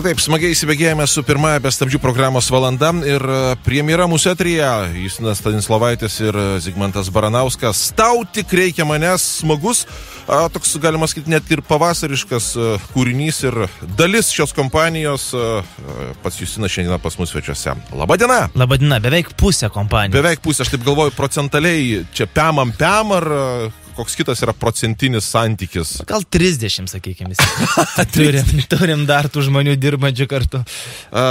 Tai taip, smagiai įsibėgėjame su pirmąją bestabdžių programos valanda ir e, premjera mūsų etrija, Justinas Stanislavaitis ir e, Zigmantas Baranauskas. Tau tik reikia manęs, smagus, a, toks galima sakyti net ir pavasariškas a, e, kūrinys ir dalis šios kompanijos, a, pats Justinas šiandien pas mus svečiuose. Labadiena! Labadiena, beveik pusė kompanijos. Beveik pusė, aš taip galvoju, procentaliai čia pemam pem ar koks kitas yra procentinis santykis? Gal 30, sakykime. turim, turim dar tų žmonių dirbančių kartu. A,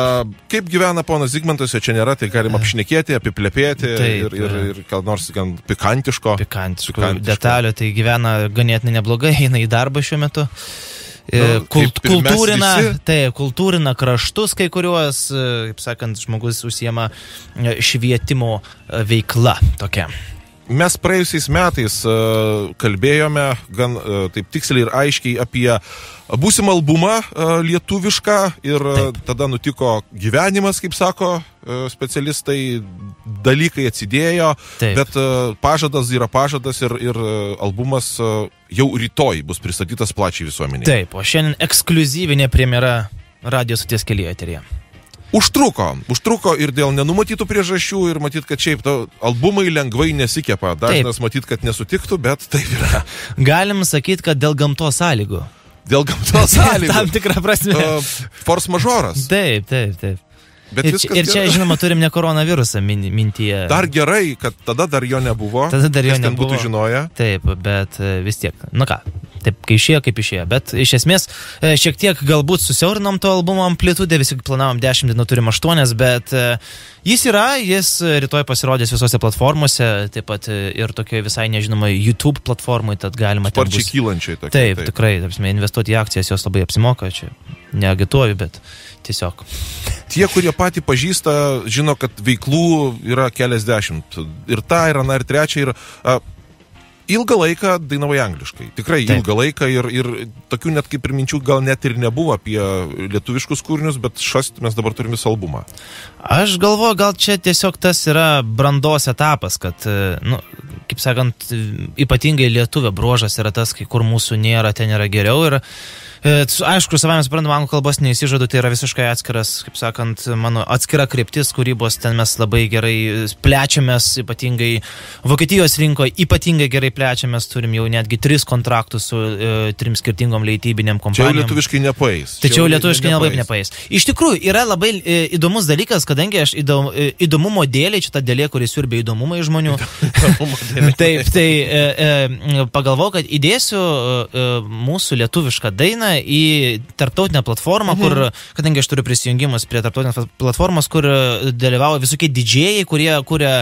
kaip gyvena ponas Zigmantas, jo čia nėra, tai galim apšnekėti, apiplėpėti Taip, ir, ir, ir gal nors gan pikantiško. Pikantiško, pikantiško. detalio, tai gyvena ganėtinai neblogai, eina į darbą šiuo metu. Nu, e, kult, kultūrina, tai, kultūrina kraštus kai kuriuos, e, kaip sakant, žmogus užsiema e, švietimo veikla tokia. Mes praėjusiais metais e, kalbėjome gan e, taip tiksliai ir aiškiai apie būsimą albumą e, lietuvišką ir taip. tada nutiko gyvenimas, kaip sako specialistai, dalykai atsidėjo, taip. bet pažadas yra pažadas ir, ir albumas jau rytoj bus pristatytas plačiai visuomeniai. Taip, o šiandien ekskluzyvinė premjera radijos atės kelyje eterija. Užtruko, užtruko ir dėl nenumatytų priežasčių ir matyt, kad šiaip to albumai lengvai nesikepa. Dažnas taip. matyt, kad nesutiktų, bet taip yra. Galim sakyti, kad dėl gamtos sąlygų. Dėl gamtos sąlygų. Tam tikrą prasme. Uh, force majoras. Taip, taip, taip. Bet ir, ir čia, gerai. žinoma, turim ne koronavirusą min, mintyje. Dar gerai, kad tada dar jo nebuvo. Tada dar jo nebuvo. Būtų žinoję. Taip, bet e, vis tiek. Na ką, Taip, kai išėjo, kaip išėjo. Bet iš esmės e, šiek tiek galbūt susiaurinom to albumo amplitudę, visi planavom 10 dienų, turim 8, bet e, jis yra, jis e, rytoj pasirodys visose platformose, taip pat ir tokioje visai nežinomai YouTube platformai, tad galima... Sparčiai bus... kylančiai tokie. Taip, taip. tikrai, apsimė, investuoti į akcijas jos labai apsimoka, čia neagituoju, bet tiesiog. Tie, kurie patį pažįsta, žino, kad veiklų yra keliasdešimt. Ir ta, ir ana, ir trečia, ir... A, ilgą laiką dainavai angliškai. Tikrai Taip. ilgą laiką ir, ir tokių net kaip ir minčių gal net ir nebuvo apie lietuviškus kūrinius, bet šast mes dabar turim visą albumą. Aš galvoju, gal čia tiesiog tas yra brandos etapas, kad e, nu, taip sakant, ypatingai lietuvio brožas yra tas, kai kur mūsų nėra, ten yra geriau. Ir, e, aišku, savame suprantama, anglų kalbos neįsižadu, tai yra visiškai atskiras, kaip sakant, mano atskira kryptis kūrybos, ten mes labai gerai plečiamės, ypatingai Vokietijos rinkoje ypatingai gerai plečiamės, turim jau netgi tris kontraktus su e, trim skirtingom leidybinėm kompanijom. Tačiau lietuviškai nepaės. Tačiau lietuviškai nelabai nepaės. Iš tikrųjų, yra labai e, įdomus dalykas, kadangi aš įdom, e, įdomumo dėlį, čia ta dėlė, kuris siurbė įdomumą iš žmonių. Taip, tai e, e, pagalvojau, kad įdėsiu e, e, mūsų lietuvišką dainą į tarptautinę platformą, mhm. kur, kadangi aš turiu prisijungimus prie tarptautinės platformos, kur dalyvauja visokie didžėjai, kurie kuria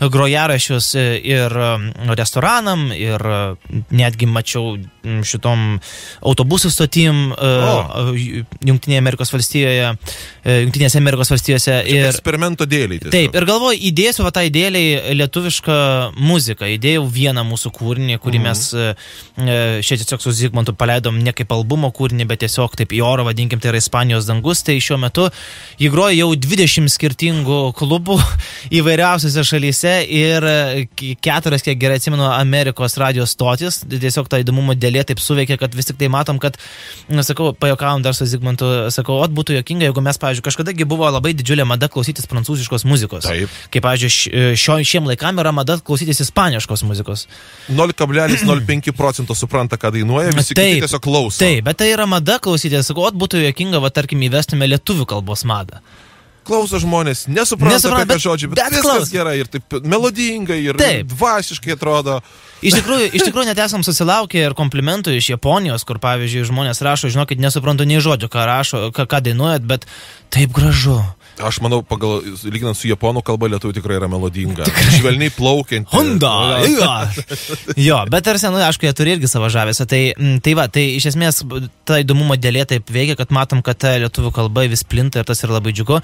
grojarašius e, ir e, restoranam, ir netgi mačiau šitom autobusų stotim oh. Junktinėje Amerikos valstijoje, e, Junktinėse Amerikos valstijose. Ir, eksperimento dėliai. Tiesiog. Taip, ir galvoju, įdėsiu va tą idėliai lietuvišką muziką. Įdėjau vieną mūsų kūrinį, kurį mm -hmm. mes e, šiaip tiesiog su Zygmantu paleidom ne kaip albumo kūrinį, bet tiesiog taip į oro, vadinkim, tai yra Ispanijos dangus. Tai šiuo metu jį groja jau 20 skirtingų klubų įvairiausiose šalyse ir keturias, kiek gerai atsimenu, Amerikos radijos stotis. Tiesiog tą įdomumą dėl dėlė taip suveikė, kad vis tik tai matom, kad, na, nu, sakau, pajokavom dar su Zigmantu, sakau, o būtų jokinga, jeigu mes, pavyzdžiui, kažkadagi buvo labai didžiulė mada klausytis prancūziškos muzikos. Taip. Kaip, pavyzdžiui, e, šio, šiem laikam yra mada klausytis ispaniškos muzikos. 0,05 procento supranta, ką dainuoja, visi taip, tiesiog klauso. Taip, bet tai yra mada klausytis, sakau, o būtų jokinga, va, tarkim, įvestume lietuvių kalbos madą klauso žmonės, nesupranta, nesupranta apie žodžių, bet, bet viskas klauso. gerai ir taip melodingai ir taip. dvasiškai atrodo. Iš tikrųjų, iš tikrųjų net esam susilaukę ir komplimentų iš Japonijos, kur pavyzdžiui žmonės rašo, žinokit, nesuprantu nei žodžio, ką rašo, ką, ką dainuojat, bet taip gražu. Aš manau, pagal, lyginant su japonų kalba, lietuvių tikrai yra melodinga. Švelniai plaukiant. Honda! Jo. jo, bet ar senai, nu, aišku, jie turi irgi savo žavesio. Tai, mm, tai va, tai iš esmės ta įdomumo dėlė taip veikia, kad matom, kad ta lietuvių kalba vis plinta ir tas yra labai džiugu.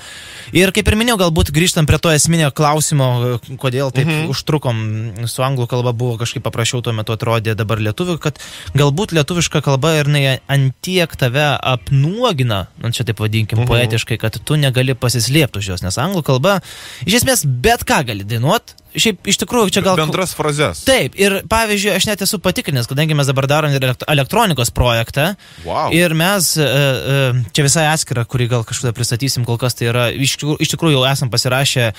Ir kaip ir minėjau, galbūt grįžtam prie to esminio klausimo, kodėl taip mhm. užtrukom. Su anglų kalba buvo kažkaip paprasčiau tuo metu atrodė dabar lietuvių, kad galbūt lietuviška kalba ir jinai antiek tave apnuogina, nu čia taip vadinkim, mhm. poetiškai, kad tu negali pasirinkti pasislėpti už jos, nes anglų kalba iš esmės bet ką gali dainuot. Šiaip iš tikrųjų čia gal... Bendras frazes. Taip, ir pavyzdžiui, aš net esu patikrinęs, kadangi mes dabar darom ir elektronikos projektą. Wow. Ir mes, e, e, čia visai atskira, kurį gal kažkada pristatysim, kol kas tai yra, iš tikrųjų jau esam pasirašę e,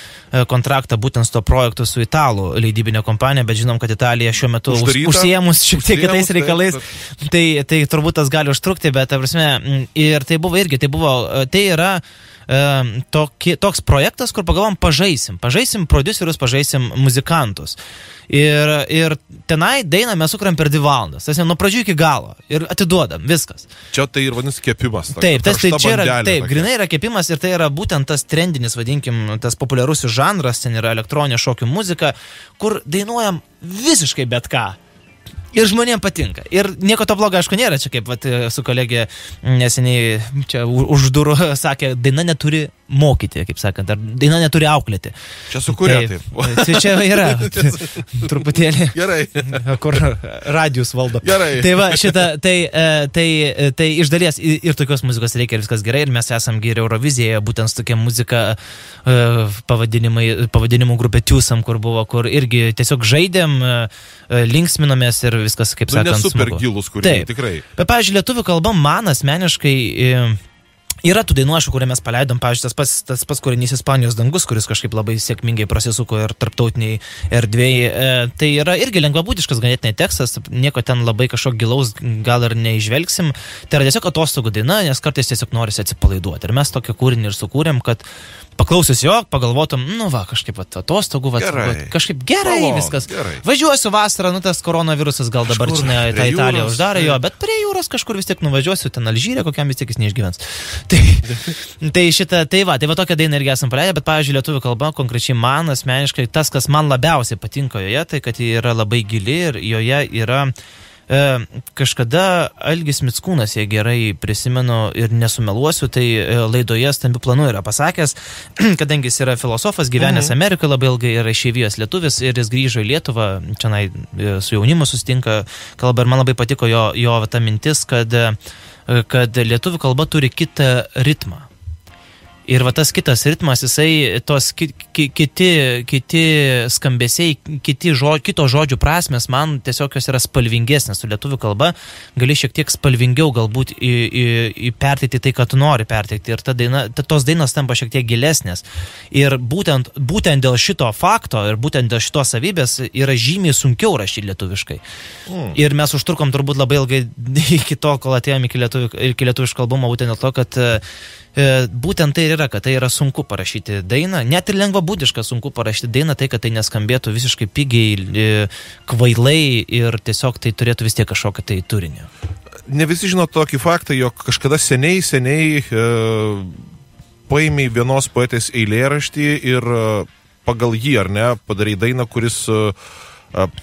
kontraktą būtent su to projektu su italų leidybinė kompanija, bet žinom, kad Italija šiuo metu Uždaryta, užsiemus šiek tiek kitais reikalais. Taip, taip. Tai, tai turbūt tas gali užtrukti, bet, ta prasme, ir tai buvo irgi, tai buvo, tai yra tokie, toks projektas, kur pagalvom, pažaisim. Pažaisim producerius, pažaisim muzikantus. Ir, ir tenai dainą mes sukuriam per dvi valandas. Tas nuo pradžių iki galo. Ir atiduodam, viskas. Čia tai ir vadinasi kepimas. Tokia, taip, tas, tai čia yra, taip, tokia. grinai yra kepimas ir tai yra būtent tas trendinis, vadinkim, tas populiarusis žanras, ten yra elektroninė šokių muzika, kur dainuojam visiškai bet ką. Ir žmonėms patinka. Ir nieko to blogo, aišku, nėra. Čia kaip vat, su kolegė neseniai čia už durų sakė, daina neturi mokyti, kaip sakant, ar daina neturi auklėti. Čia sukūrė tai taip. taip. Tai čia yra. Truputėlį. Gerai. Kur radijus valdo. Gerai. Tai va, šitą, tai, e, tai, tai iš dalies ir tokios muzikos reikia ir viskas gerai, ir mes esam geriau Eurovizijoje, būtent su tokia muzika e, pavadinimų grupė Tiusam, kur buvo, kur irgi tiesiog žaidėm, e, linksminomės ir viskas, kaip nu, sakant. Nesuper gilus kūriniai, tikrai. Bet, pavyzdžiui, lietuvių kalba man asmeniškai... E, Yra tų dainų, aišku, kurią mes paleidom, pavyzdžiui, tas pats, tas pats kūrinys Ispanijos dangus, kuris kažkaip labai sėkmingai prasisuko ir tarptautiniai erdvėjai. E, tai yra irgi lengvabūdiškas ganėtinai tekstas, nieko ten labai kažko gilaus gal ir neižvelgsim. Tai yra tiesiog atostogų daina, nes kartais tiesiog norisi atsipalaiduoti. Ir mes tokį kūrinį ir sukūrėm, kad paklausius jo, pagalvotum, nu va, kažkaip va, atostogų, va, gerai. va, kažkaip gerai Malon, viskas. Gerai. Važiuosiu vasarą, nu tas koronavirusas gal dabar čia tą Italiją uždarė jo, bet prie jūros kažkur vis tiek nuvažiuosiu, ten Alžyrė kokiam vis tiek jis neišgyvens tai, tai šitą, tai va, tai va tokią dainą irgi esam praleidę, bet, pavyzdžiui, lietuvių kalba, konkrečiai man asmeniškai, tas, kas man labiausiai patinka joje, tai kad ji yra labai gili ir joje yra uh, E, kažkada Algis Mitskūnas, jei gerai prisimenu ir nesumeluosiu, tai e, laidoje Stambių planų yra pasakęs, kadangi jis yra filosofas, gyvenęs mhm. Amerikoje labai ilgai, yra išeivijos lietuvis ir jis grįžo į Lietuvą, čia e, su jaunimu sustinka, kalba ir man labai patiko jo, jo ta mintis, kad kad lietuvių kalba turi kitą ritmą. Ir va tas kitas ritmas, jisai, tos ki, ki, kiti, kiti skambesiai, kiti žo, kito žodžių prasmes, man tiesiog jos yra spalvingesnės su lietuvių kalba, gali šiek tiek spalvingiau galbūt į, į, į perteikti tai, ką tu nori perteikti. Ir ta daina, ta, tos dainos tampa šiek tiek gilesnės. Ir būtent, būtent dėl šito fakto ir būtent dėl šitos savybės yra žymiai sunkiau rašyti lietuviškai. Mm. Ir mes užtrukom turbūt labai ilgai iki to, kol atėjome iki, lietuvi, iki lietuviško albumo, būtent dėl to, kad E, būtent tai ir yra, kad tai yra sunku parašyti dainą, net ir lengvabūdiška sunku parašyti dainą, tai kad tai neskambėtų visiškai pigiai, e, kvailai ir tiesiog tai turėtų vis tiek kažkokią tai turinį. Ne visi žino tokį faktą, jog kažkada seniai, seniai e, paėmė vienos poetės eilėraštį ir e, pagal jį, ar ne, padarai dainą, kuris e,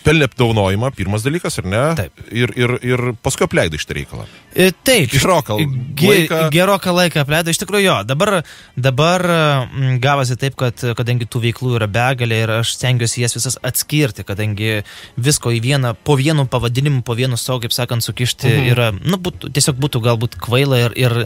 pelnė apdaunojimą, pirmas dalykas, ar ne? Taip. Ir, ir, ir paskui apleidai šitą reikalą. E, taip. Išroką laiką. Geroką laiką apleido. Iš tikrųjų, jo, dabar, dabar mm, gavosi taip, kad kadangi tų veiklų yra begalė ir aš stengiuosi jas visas atskirti, kadangi visko į vieną, po vienu pavadinimu, po vienu savo, kaip sakant, sukišti mhm. yra, nu, būtų, tiesiog būtų galbūt kvaila ir, ir,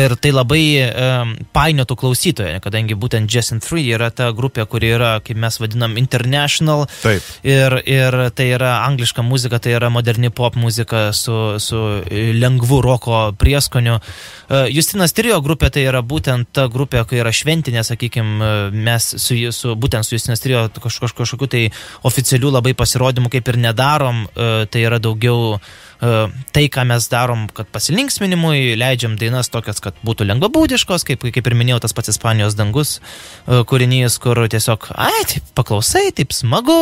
ir tai labai um, painiotų klausytoje, kadangi būtent Jason 3 yra ta grupė, kuri yra, kaip mes vadinam, international. Taip. Ir, ir tai yra angliška muzika, tai yra moderni pop muzika su, su e, lengvu lengvų roko prieskonių. E, Justinas Trio grupė tai yra būtent ta grupė, kai yra šventinė, sakykime, mes su, su, būtent su Justinas Trio kaž, kaž, kažkokiu tai oficialių labai pasirodymų kaip ir nedarom, e, tai yra daugiau uh, E, tai, ką mes darom, kad pasilinksminimui, leidžiam dainas tokias, kad būtų lengvabūdiškos, kaip, kaip ir minėjau, tas pats Ispanijos dangus e, kūrinys, kur tiesiog, ai, taip, paklausai, taip smagu,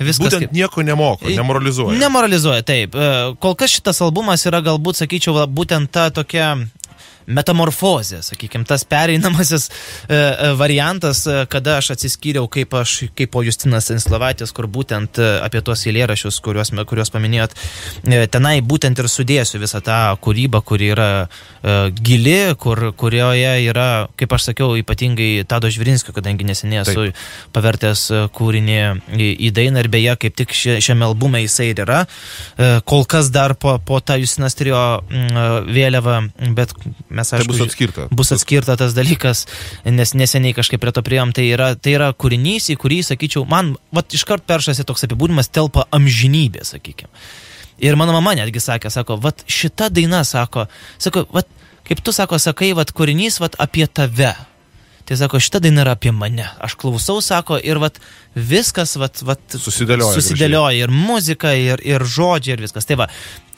viskas. Būtent kaip, nieko nemoko, nemoralizuoja. Nemoralizuoja, taip. E, kol kas šitas albumas yra galbūt, sakyčiau, būtent ta tokia metamorfozė, sakykime, tas pereinamasis e, e variantas, e, kada aš atsiskyriau kaip aš, kaip po Justinas Inslavaitis, kur būtent e, apie tuos eilėrašius, kuriuos, kuriuos paminėjot, e, tenai būtent ir sudėsiu visą tą kūrybą, kuri yra e, gili, kur, kurioje yra, kaip aš sakiau, ypatingai Tado Žvirinskio, kadangi neseniai esu pavertęs kūrinį į, į dainą ir beje, kaip tik šiame albume jisai ir yra. E, kol kas dar po, po tą Justinas turėjo vėliavą, bet mes mes aišku. Tai bus atskirta. Bus atskirta tas dalykas, nes neseniai kažkaip prie to priejom. Tai yra, tai yra kūrinys, į kurį, sakyčiau, man, va, iškart peršasi toks apibūdimas telpa amžinybė, sakykime. Ir mano mama netgi sakė, sako, va, šita daina, sako, sako, va, kaip tu sako, sakai, va, kūrinys, va, apie tave. Tai sako, šita daina yra apie mane. Aš klausau, sako, ir vat, viskas vat, vat, susidėlioja. Susidėlioja ir muzika, ir, ir žodžiai, ir viskas. Tai, va,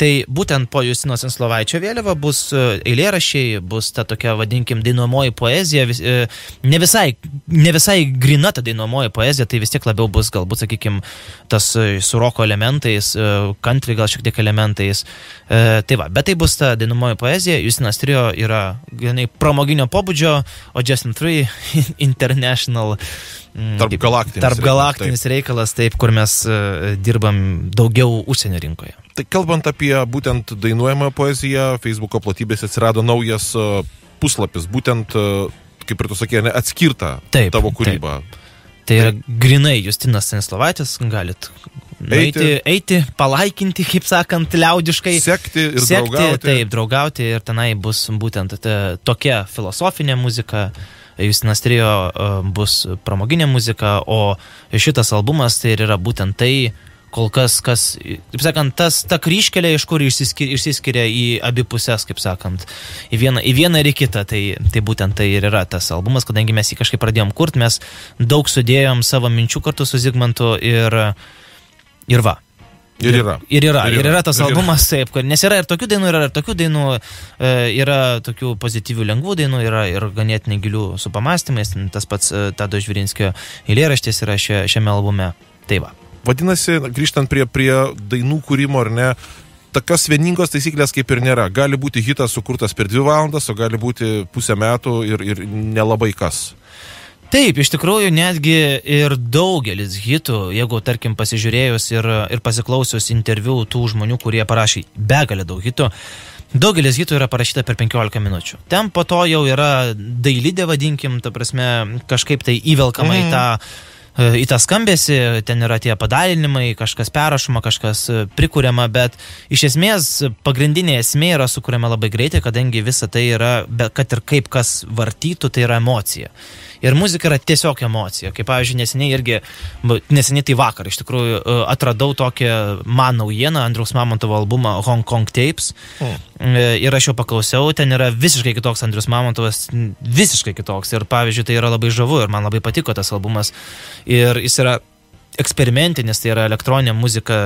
tai būtent po Justino Senslovaičio vėliava bus e, eilėrašiai, bus ta tokia, vadinkim, dainuomoji poezija. Vis, e, ne, visai, ne visai grina ta dainuomoji poezija, tai vis tiek labiau bus galbūt, sakykim, tas e, su roko elementais, country gal šiek tiek elementais. Tai va, bet tai bus ta dainuomoji poezija. Justinas Trio yra ganai pramoginio pobūdžio, o Justin Three international. Mm, tarp galaktinis, tarp galaktinis reikalas, taip, kur mes e, dirbam daugiau užsienio rinkoje. Tai kalbant apie būtent dainuojamą poeziją, Facebook'o platybėse atsirado naujas e, puslapis, būtent, e, kaip ir tu sakė, atskirta taip, tavo kūryba. Taip. Tai yra grinai Justinas Stanislovaitis, galit Eiti, eiti, eiti, palaikinti, kaip sakant, liaudiškai. Sekti ir sekti, draugauti. Taip, draugauti ir tenai bus būtent ta, tokia filosofinė muzika. Justinas Trijo e, bus pramoginė muzika, o šitas albumas tai ir yra būtent tai, kol kas, kas, taip sakant, tas, ta kryškelė, iš kur išsiskiria, išsiskiria į abi pusės, kaip sakant, į vieną, į vieną ir į kitą, tai, tai būtent tai ir yra tas albumas, kadangi mes jį kažkaip pradėjom kurti, mes daug sudėjom savo minčių kartu su Zigmantu ir, ir va, Ir yra. Ir yra, ir yra, ir yra tas ir albumas, yra. taip, nes yra ir tokių dainų, yra ir tokių dainų, e, yra tokių pozityvių lengvų dainų, yra ir ganėtinai gilių su pamastymais, tas pats e, Tado Žvirinskio eilėraštis yra šia, šiame albume. Tai va. Vadinasi, grįžtant prie, prie dainų kūrimo ar ne, tokios vieningos taisyklės kaip ir nėra. Gali būti hitas sukurtas per dvi valandas, o gali būti pusę metų ir, ir nelabai kas. Taip, iš tikrųjų netgi ir daugelis hitų, jeigu tarkim pasižiūrėjus ir, ir pasiklausius interviu tų žmonių, kurie parašė begalę daug hitų, daugelis hitų yra parašyta per 15 minučių. Ten po to jau yra dailidė, vadinkim, ta prasme, kažkaip tai įvelkama mm. į tą į tą skambėsi, ten yra tie padalinimai, kažkas perrašoma, kažkas e, prikūriama, bet iš esmės pagrindinė esmė yra sukūriama labai greitai, kadangi visa tai yra, kad ir kaip kas vartytų, tai yra emocija. Ir muzika yra tiesiog emocija. Kaip pavyzdžiui, neseniai irgi, neseniai tai vakar iš tikrųjų e, atradau tokią man naujieną, Andriaus Mamontovo albumą Hong Kong Tapes. Mm. Ir aš jo paklausiau, ten yra visiškai kitoks Andrius Mamontovas, visiškai kitoks. Ir pavyzdžiui, tai yra labai žavu ir man labai patiko tas albumas. Ir jis yra eksperimentinis, tai yra elektroninė muzika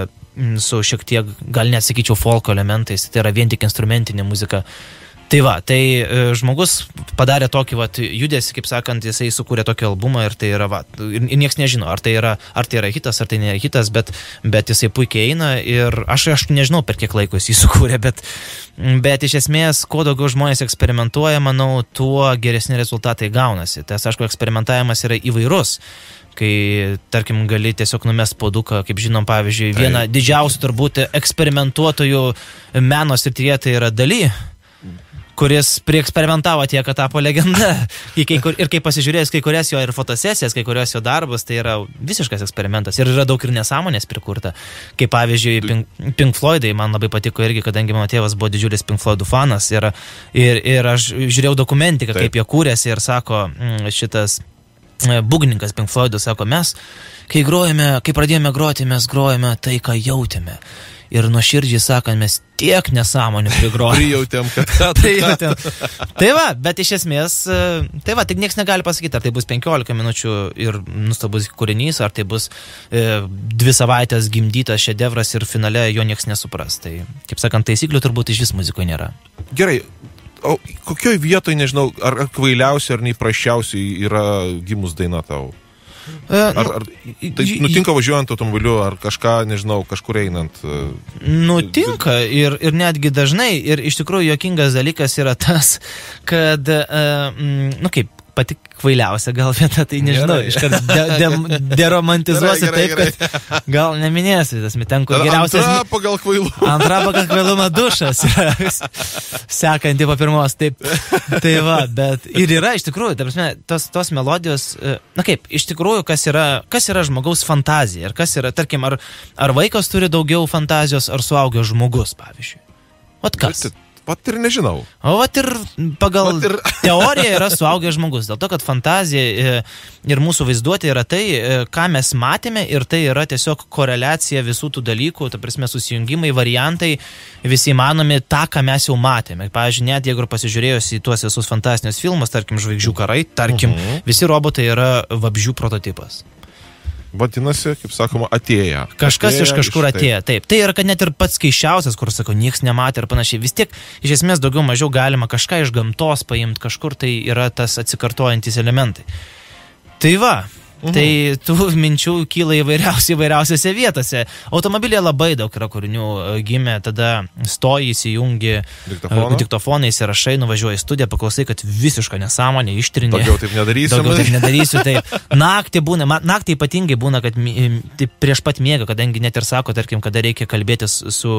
su šiek tiek, gal net sakyčiau, folko elementais, tai yra vien tik instrumentinė muzika. Uh, Tai va, tai e, žmogus padarė tokį vat, judesi, kaip sakant, jisai sukūrė tokį albumą ir tai yra, va, ir niekas nežino, ar tai yra, ar tai yra hitas, ar tai nėra hitas, bet, bet jisai puikiai eina ir aš, aš nežinau, per kiek laiko jisai sukūrė, bet, bet iš esmės, kuo daugiau žmonės eksperimentuoja, manau, tuo geresni rezultatai gaunasi. Tas, aišku, eksperimentavimas yra įvairus kai, tarkim, gali tiesiog numest poduką, kaip žinom, pavyzdžiui, vieną didžiausių turbūt eksperimentuotojų meno srityje tai yra daly kuris prieksperimentavo tiek, kad tapo legenda. Kur, ir kai pasižiūrėjęs kai kurias jo ir fotosesijas, kai kurios jo darbus, tai yra visiškas eksperimentas. Ir yra daug ir nesąmonės prikurta. Kaip pavyzdžiui, Pink, Pink Floydai man labai patiko irgi, kadangi mano tėvas buvo didžiulis Pink Floydų fanas. Ir, ir, ir aš žiūrėjau dokumentiką, Taip. kaip jie kūrėsi ir sako mm, šitas e, būgninkas Pink Floydų sako, mes, kai grojame, kai pradėjome groti, mes grojame tai, ką jautėme ir nuoširdžiai sakant, mes tiek nesąmonių prigrojom. Prijautėm, kad ką tai. tai va, bet iš esmės, e, tai va, tik niekas negali pasakyti, ar tai bus 15 minučių ir nustabus kūrinys, ar tai bus e, dvi savaitės gimdytas šedevras ir finale jo niekas nesupras. Tai, kaip sakant, taisyklių turbūt iš vis muzikoje nėra. Gerai, o kokioje vietoje, nežinau, ar kvailiausia, ar neįprasčiausiai yra gimus daina tau? E, ar, nu, ar tai nutinka važiuojant automobiliu, ar kažką, nežinau, kažkur einant? E, nutinka ir, ir netgi dažnai. Ir iš tikrųjų jokingas dalykas yra tas, kad, e, mm, nu kaip, pati kvailiausia gal vieta, tai nežinau, iškart de, de, deromantizuosi gerai, gerai, taip, gerai. kad gal neminėsiu, tas mitenku geriausias. Antra pagal kvailumą. Antra pagal kvailumą dušas yra sekanti po pirmos, taip. Tai va, bet ir yra iš tikrųjų, ta prasme, tos, tos melodijos, e, na kaip, iš tikrųjų, kas yra, kas yra žmogaus fantazija ir kas yra, tarkim, ar, ar vaikas turi daugiau fantazijos, ar suaugęs žmogus, pavyzdžiui. O kas? Bet, Pat ir nežinau. O vat ir pagal vat ir... teoriją yra suaugęs žmogus. Dėl to, kad fantazija e, ir mūsų vaizduotė yra tai, e, ką mes matėme ir tai yra tiesiog koreliacija visų tų dalykų, ta prasme susijungimai, variantai, visi įmanomi tą, ką mes jau matėme. Pavyzdžiui, net jeigu ir pasižiūrėjus į tuos visus fantastinius filmus, tarkim, Žvaigždžių karai, tarkim, uh mhm. -huh. visi robotai yra vabžių prototipas. Vadinasi, kaip sakoma, atėjo. Kažkas atėja iš kažkur iš atėjo, taip. taip. Tai yra, kad net ir pats keiščiausias, kur sakau, niekas nematė ir panašiai. Vis tiek, iš esmės, daugiau mažiau galima kažką iš gamtos paimti, kažkur tai yra tas atsikartojantis elementai. Tai va, Mhm. Tai tų minčių kyla įvairiausi, įvairiausiose vietose. Automobilė labai daug yra kūrinių e, gimė, tada stoji, įsijungi e, diktofoną, diktofoną įsirašai, nuvažiuoji į studiją, paklausai, kad visiška nesąmonė, ištrinė. Daugiau taip nedarysiu. Daugiau nu. taip nedarysiu. Taip. Naktį būna, naktį ypatingai būna, kad tai prieš pat miegą, kadangi net ir sako, tarkim, kada reikia kalbėtis su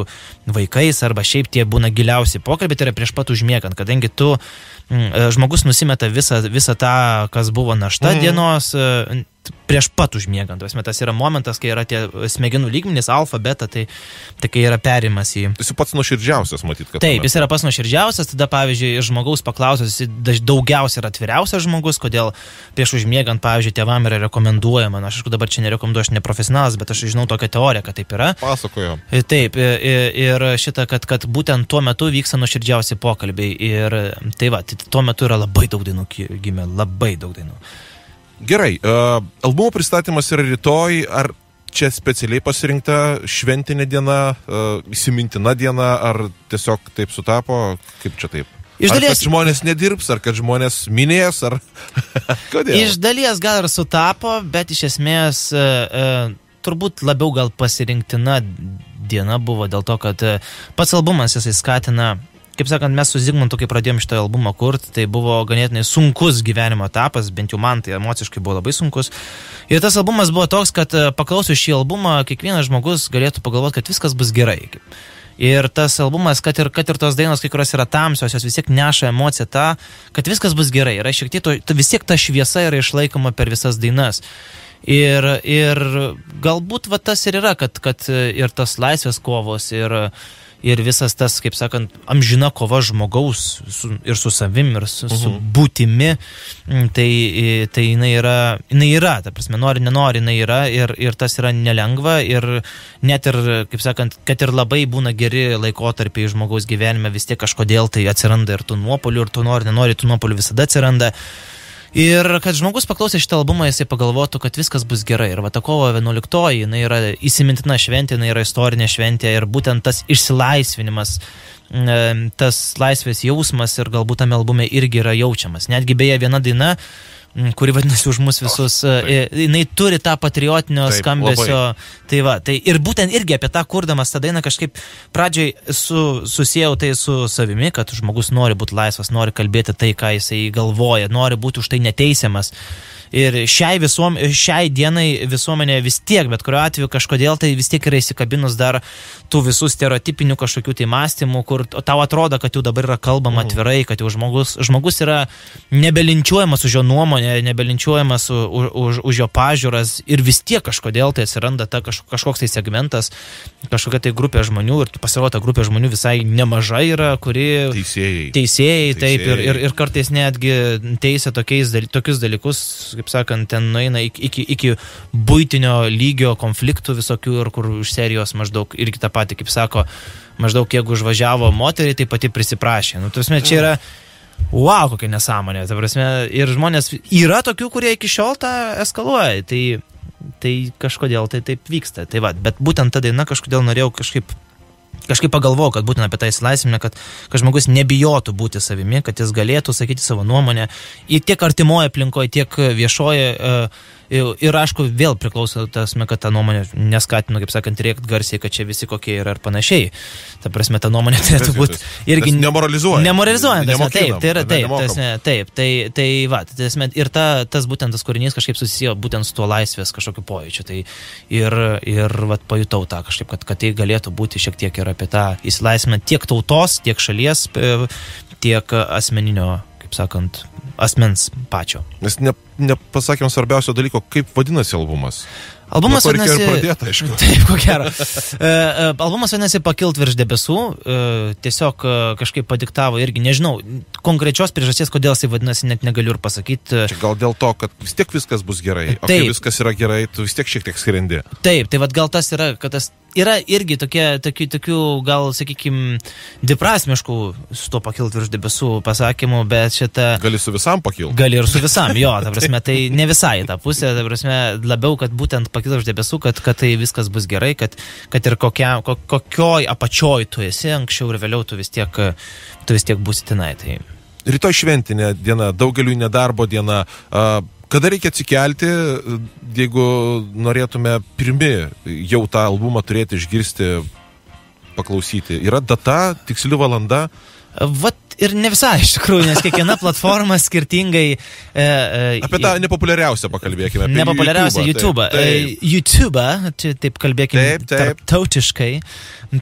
vaikais arba šiaip tie būna giliausi pokalbiai, tai yra prieš pat užmiegant, kadangi tu e, žmogus nusimeta visą, visą tą, kas buvo našta mhm. dienos prieš pat užmiegant. Asme, tas yra momentas, kai yra tie smegenų lygmenys, alfa, beta, tai, tai kai yra perimas į... Jis pats nuoširdžiausias, matyt, kad. Taip, jis yra pats nuoširdžiausias, tada, pavyzdžiui, žmogaus paklausęs, jis daugiausiai yra atviriausias žmogus, kodėl prieš užmiegant, pavyzdžiui, tėvam yra rekomenduojama, na, aš aišku, dabar čia nerekomenduoju, aš ne profesionalas, bet aš žinau tokią teoriją, kad taip yra. Pasakoju. E, taip, e, e, ir šitą, kad, kad būtent tuo metu vyksta nuoširdžiausi pokalbiai. Ir tai va, tai tuo metu yra labai daug dainų gimė, labai daug dainų. Gerai, uh, albumo pristatymas yra rytoj, ar čia specialiai pasirinkta šventinė diena, uh, įsimintina diena, ar tiesiog taip sutapo, kaip čia taip? Iš dalies. Ar, kad žmonės nedirbs, ar kad žmonės minės, ar. Kodėl? Iš dalies gal ir sutapo, bet iš esmės uh, turbūt labiau gal pasirinktina diena buvo dėl to, kad pats albumas jisai skatina kaip sakant, mes su Zigmantu, kai pradėjome šitą albumą kurti, tai buvo ganėtinai sunkus gyvenimo etapas, bent jau man tai emociškai buvo labai sunkus. Ir tas albumas buvo toks, kad e, paklausius šį albumą, kiekvienas žmogus galėtų pagalvoti, kad viskas bus gerai. Ir tas albumas, kad ir, kad ir tos dainos, kai kurios yra tamsios, jos vis tiek neša emociją tą, kad viskas bus gerai. Yra šiek tiek, to, vis tiek ta šviesa yra išlaikoma per visas dainas. Ir, ir galbūt va, tas ir yra, kad, kad ir tas laisvės kovos, ir, ir visas tas, kaip sakant, amžina kova žmogaus su, ir su savim, ir su, uh -huh. su mhm. būtimi, tai, e, tai jinai yra, jinai yra, ta prasme, nori, nenori, jinai yra ir, ir tas yra nelengva ir net ir, kaip sakant, kad ir labai būna geri laikotarpiai žmogaus gyvenime, vis tiek kažkodėl tai atsiranda ir tų nuopolių, ir tu nori, nenori, tų nuopolių visada atsiranda. Ir kad žmogus paklausė šitą albumą, jisai pagalvotų, kad viskas bus gerai. Ir va ta kovo 11-oji, jinai yra įsimintina šventė, jinai yra istorinė šventė ir būtent tas išsilaisvinimas e, tas laisvės jausmas ir galbūt tame albume irgi yra jaučiamas. Netgi beje viena daina, uh, Mm, kuri vadinasi už mus visus, oh, taip. E, jinai turi tą patriotinio taip, skambesio. Labai. Tai va, tai ir būtent irgi apie tą kurdamas tą dainą kažkaip pradžiai su, susijau tai su savimi, kad žmogus nori būti laisvas, nori kalbėti tai, ką jisai galvoja, nori būti už tai neteisiamas ir šiai, visuom, šiai dienai visuomenė vis tiek, bet kuriuo atveju kažkodėl tai vis tiek yra įsikabinus dar tų visų stereotipinių kažkokių tai mąstymų, kur tau atrodo, kad jau dabar yra kalbama mhm. atvirai, kad jau žmogus, žmogus yra nebelinčiuojamas už jo nuomonę, nebelinčiuojamas už, už, už jo pažiūras ir vis tiek kažkodėl tai atsiranda ta kaž, kažkoks tai segmentas, kažkokia tai grupė žmonių ir pasirodo, ta grupė žmonių visai nemaža yra, kuri... Teisėjai. Teisėjai, teisėjai. taip, ir, ir, ir kartais netgi teisė tokiais, daly, tokius dalykus, kaip sakant, ten nueina iki, iki, iki būtinio lygio konfliktų visokių ir kur iš serijos maždaug irgi tą patį, kaip sako, maždaug jeigu užvažiavo moterį, tai pati prisiprašė. Nu, tuosme, čia yra... Wow, kokia nesąmonė. Ta prasme, ir žmonės yra tokių, kurie iki šiol tą eskaluoja. Tai, tai kažkodėl tai taip vyksta. Tai va, bet būtent ta daina kažkodėl norėjau kažkaip kažkaip pagalvojau, kad būtent apie tą įsilaisvinimą, kad, kad žmogus nebijotų būti savimi, kad jis galėtų sakyti savo nuomonę, tiek artimoje aplinkoje, tiek viešoje. Uh, Ir, ir aišku, vėl priklauso tas, kad ta nuomonė neskatina, kaip sakant, rėkti garsiai, kad čia visi kokie yra ir panašiai. Ta prasme, ta nuomonė turėtų būti irgi... Nemoralizuojant. Nemoralizuojant, taip, tai yra taip, tasme, taip, tai, tai va, tasme, ir ta, tas būtent tas kūrinys kažkaip susijo būtent su tuo laisvės kažkokiu pojūčiu. Tai ir, ir va, pajutau tą kažkaip, kad, kad tai galėtų būti šiek tiek ir apie tą įsilaisvinimą tiek tautos, tiek šalies, e, tiek asmeninio, kaip sakant, asmens pačio. Nes ne, nepasakėm svarbiausio dalyko, kaip vadinasi albumas. Albumas vadinasi... Pradėta, aišku. Taip, ko gero. E, e, albumas vadinasi Pakilt virš debesų. E, tiesiog kažkaip padiktavo irgi, nežinau, konkrečios priežasties, kodėl jisai vadinasi, net negaliu ir pasakyti. Čia gal dėl to, kad vis tiek viskas bus gerai. Taip. O kai viskas yra gerai, tu vis tiek šiek tiek skrendi. Taip, tai vad gal tas yra, kad tas yra irgi tokie, tokių, tokių gal, sakykime, dviprasmiškų su to pakilt virš debesų pasakymų, bet šitą... Gali su visam pakilt. Gali ir su visam, jo, ta prasme prasme, tai ne visai tą pusę, ta prasme, labiau, kad būtent pakilo už debesų, kad, kad tai viskas bus gerai, kad, kad ir kokia, ko, kokioj apačioj tu esi, anksčiau ir vėliau tu vis tiek, tu vis tiek būsi tenai. Tai... Rytoj šventinė diena, daugeliu nedarbo diena. Kada reikia atsikelti, jeigu norėtume pirmi jau tą albumą turėti išgirsti, paklausyti? Yra data, tiksli valanda? Uh, Vat ir ne visai iš tikrųjų, nes kiekviena platforma skirtingai. E, e, apie tą nepopuliariausią pakalbėkime. Nepopuliariausią YouTube. A. YouTube, a. E, YouTube a, čia taip kalbėkime taip, taip. tautiškai.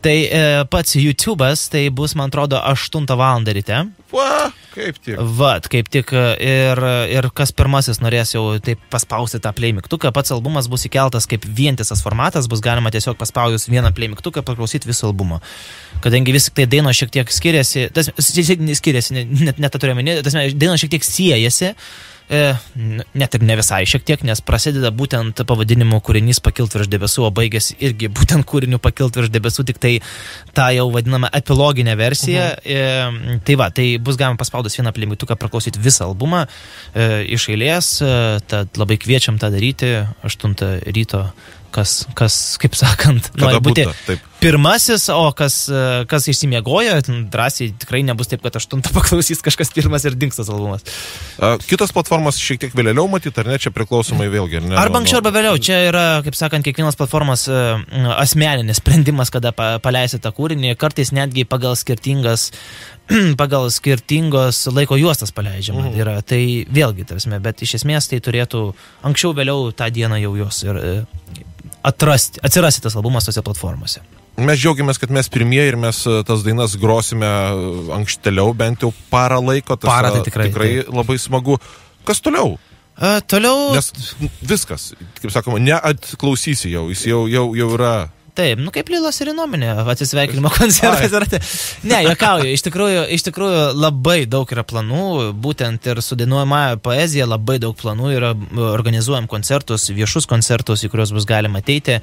Tai e, pats YouTube'as, tai bus, man atrodo, 8 val. ryte. Va, kaip tik. Vat, kaip tik. E, ir, ir kas pirmasis norės jau taip paspausti tą play mygtuką, pats albumas bus įkeltas kaip vientisas formatas, bus galima tiesiog paspaudus vieną play mygtuką paklausyti viso albumo kadangi vis tik tai dainos šiek tiek skiriasi, tas skiriasi, net, net turiu minėti, tas dainos šiek tiek siejasi, e, net ir ne visai šiek tiek, nes prasideda būtent pavadinimu kūrinys pakilt virš debesų, o baigėsi irgi būtent kūriniu pakilt virš debesų, tik tai tą jau vadinamą epiloginę versiją. Mhm. E, tai va, tai bus galima paspaudus vieną plimituką praklausyti visą albumą e, iš eilės, e, tad labai kviečiam tą daryti 8 ryto kas, kas kaip sakant, nori būti, būtų, pirmasis, o kas, e, kas išsimiegoja, drąsiai tikrai nebus taip, kad aštuntą paklausys kažkas pirmas ir dinkstas albumas. E, Kitas platformas šiek tiek vėliau matyti, ar ne, čia priklausomai vėlgi. Ne, arba anksčiau, arba vėliau, čia yra, kaip sakant, kiekvienas platformas e, asmeninis sprendimas, kada paleisti tą kūrinį, kartais netgi pagal skirtingas pagal skirtingos laiko juostas paleidžiama. Mhm. Yra, tai vėlgi, tarsi, bet iš esmės tai turėtų anksčiau, vėliau tą dieną jau jos ir atrasti, atsirasti tas albumas tose platformose mes džiaugiamės, kad mes pirmieji ir mes e, tas dainas grosime e, ankšteliau, bent jau parą laiko. Tas parą tai tikrai. Tikrai tai. labai smagu. Kas toliau? A, e, toliau. Nes viskas, kaip sakoma, neatklausysi jau, jis jau, jau, jau yra. Taip, nu kaip Lilas ir Inominė, atsisveikinimo koncertas. Ne, jokauju, iš tikrųjų, iš tikrųjų labai daug yra planų, būtent ir su dainuojama poezija labai daug planų yra, organizuojam koncertus, viešus koncertus, į kuriuos bus galima ateiti.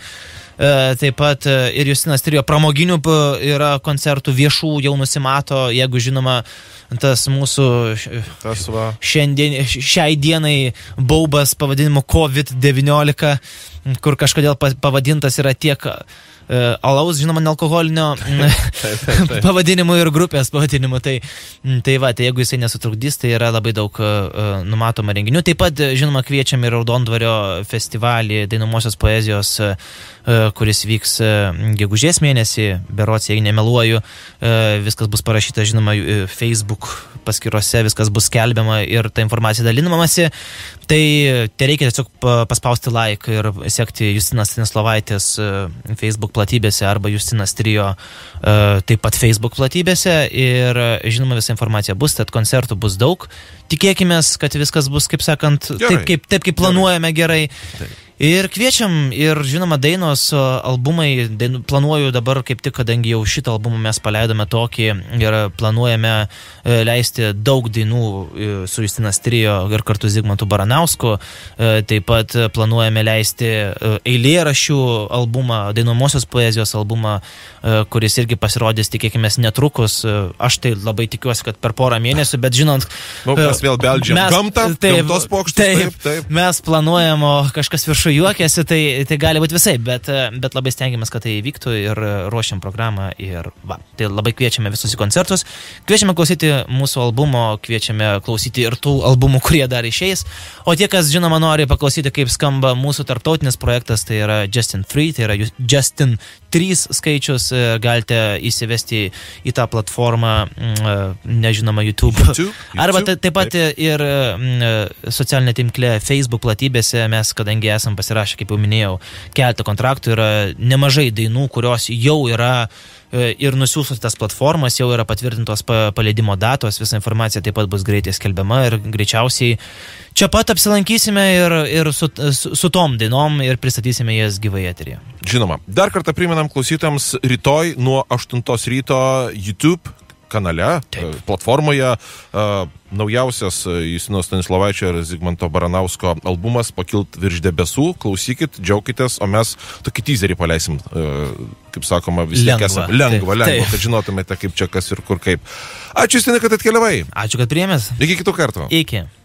E, taip pat e, ir Justinas Trijo pramoginių e, yra koncertų viešų, jau nusimato, jeigu žinoma, tas mūsų tas šiandien, šiai dienai baubas pavadinimu COVID-19, kur kažkodėl pavadintas yra tiek E, alaus, žinoma, nealkoholinio pavadinimu ir grupės pavadinimu. Tai, tai va, tai jeigu jisai nesutrukdys, tai yra labai daug e, e, numatoma renginių. Taip pat, žinoma, kviečiam ir Raudondvario festivalį dainamosios poezijos, kuris vyks gegužės mėnesį, berots, jei nemeluoju, viskas bus parašyta, žinoma, Facebook paskyrose, viskas bus skelbiama ir ta informacija dalinamasi. Tai te tai reikia tiesiog paspausti like ir sekti Justinas Stanislovaitis e, Facebook platybėse arba Justinas Trijo e, taip pat Facebook platybėse ir žinoma visa informacija bus, tad koncertų bus daug. Tikėkime, kad viskas bus, kaip sakant, gerai. taip kaip, taip, kaip planuojame gerai. gerai. Ir kviečiam, ir žinoma, dainos e, albumai, dainu, planuoju dabar kaip tik, kadangi jau šitą albumą mes paleidome tokį ir planuojame e, leisti daug dainų e, su Justinas Trijo ir kartu Zigmantu Baranausku, taip pat planuojame leisti eilėrašių albumą, dainomosios poezijos albumą, kuris irgi pasirodys, tikėkime, netrukus. Aš tai labai tikiuosi, kad per porą mėnesių, bet žinant, nu, mes vėl beldžiame gamtą, taip, taip, taip, taip, mes planuojamo kažkas viršuje aišku, juokiasi, tai, tai gali būti visai, bet, bet labai stengiamės, kad tai įvyktų ir ruošiam programą. Ir, va, tai labai kviečiame visus į koncertus, kviečiame klausyti mūsų albumo, kviečiame klausyti ir tų albumų, kurie dar išeis. O tie, kas žinoma nori paklausyti, kaip skamba mūsų tarptautinis projektas, tai yra Justin Free, tai yra Justin 3 skaičius, e, galite įsivesti į tą platformą, mm, e, nežinoma, YouTube. YouTube, YouTube Arba taip pat taip. ir mm, e, socialinė tinklė Facebook platybėse mes, kadangi esame esam pasirašę, kaip jau minėjau, keletą kontraktų yra nemažai dainų, kurios jau yra e, ir nusiūstos tas platformas, jau yra patvirtintos paleidimo datos, visa informacija taip pat bus greitai skelbiama ir greičiausiai čia pat apsilankysime ir, ir su, su, su tom dainom ir pristatysime jas gyvai eterį. Žinoma, dar kartą priminam klausytams, rytoj nuo 8 ryto YouTube kanale, Taip. E, platformoje. E, naujausias e, Jusino Stanislavaičio ir Zigmanto Baranausko albumas Pakilt virš debesų. Klausykit, džiaukitės, o mes tokį teaserį paleisim, kaip sakoma, vis tiek esame lengva, lengva, Taip. kad žinotumėte, kaip čia kas ir kur kaip. Ačiū, Justinai, kad atkeliavai. Ačiū, kad priemės. Iki kitų kartų. Iki.